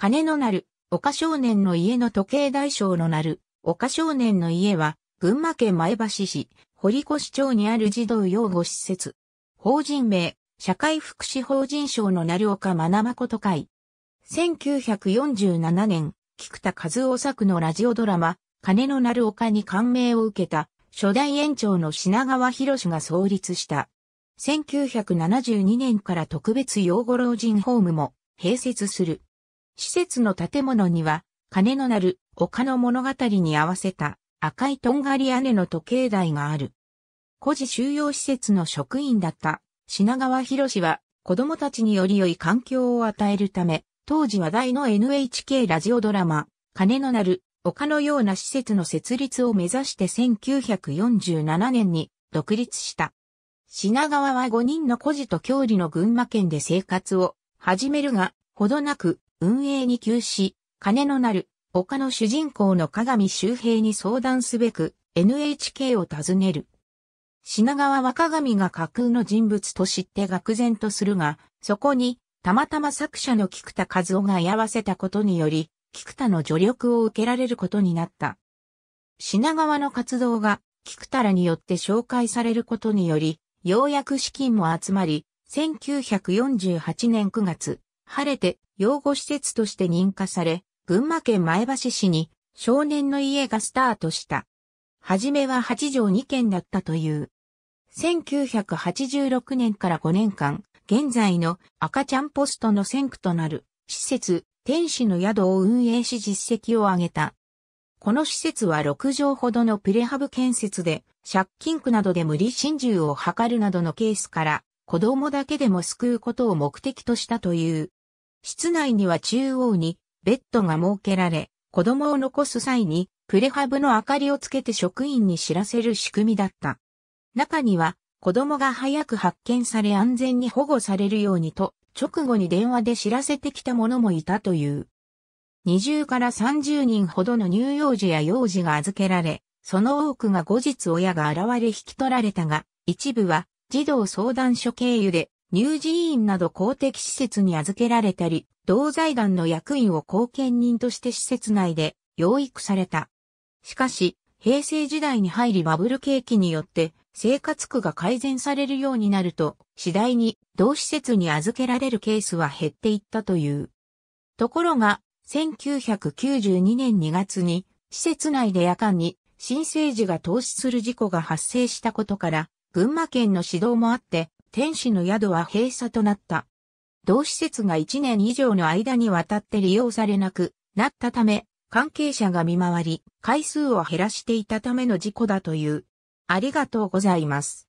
金のなる、岡少年の家の時計大将のなる、岡少年の家は、群馬県前橋市、堀越町にある児童養護施設。法人名、社会福祉法人賞の成岡学誠会。1947年、菊田和夫作のラジオドラマ、金のなる岡に感銘を受けた、初代園長の品川博が創立した。1972年から特別養護老人ホームも併設する。施設の建物には、金のなる丘の物語に合わせた赤いとんがり屋根の時計台がある。孤児収容施設の職員だった品川博士は子供たちにより良い環境を与えるため、当時話題の NHK ラジオドラマ、金のなる丘のような施設の設立を目指して1947年に独立した。品川は5人の孤児と郷里の群馬県で生活を始めるが、ほどなく運営に急し、金のなる、丘の主人公の鏡周平に相談すべく、NHK を訪ねる。品川若神が架空の人物と知って愕然とするが、そこに、たまたま作者の菊田和夫が居合わせたことにより、菊田の助力を受けられることになった。品川の活動が、菊田らによって紹介されることにより、ようやく資金も集まり、1948年9月、晴れて養護施設として認可され、群馬県前橋市に少年の家がスタートした。はじめは8条2件だったという。1986年から5年間、現在の赤ちゃんポストの先駆となる施設、天使の宿を運営し実績を上げた。この施設は6畳ほどのプレハブ建設で、借金区などで無理心中を図るなどのケースから、子供だけでも救うことを目的としたという。室内には中央にベッドが設けられ、子供を残す際にプレハブの明かりをつけて職員に知らせる仕組みだった。中には子供が早く発見され安全に保護されるようにと直後に電話で知らせてきた者もいたという。20から30人ほどの乳幼児や幼児が預けられ、その多くが後日親が現れ引き取られたが、一部は児童相談所経由で乳児院など公的施設に預けられたり、同財団の役員を後見人として施設内で養育された。しかし、平成時代に入りバブル景気によって生活苦が改善されるようになると、次第に同施設に預けられるケースは減っていったという。ところが、1992年2月に、施設内で夜間に新生児が投資する事故が発生したことから、群馬県の指導もあって、天使の宿は閉鎖となった。同施設が1年以上の間にわたって利用されなくなったため、関係者が見回り、回数を減らしていたための事故だという。ありがとうございます。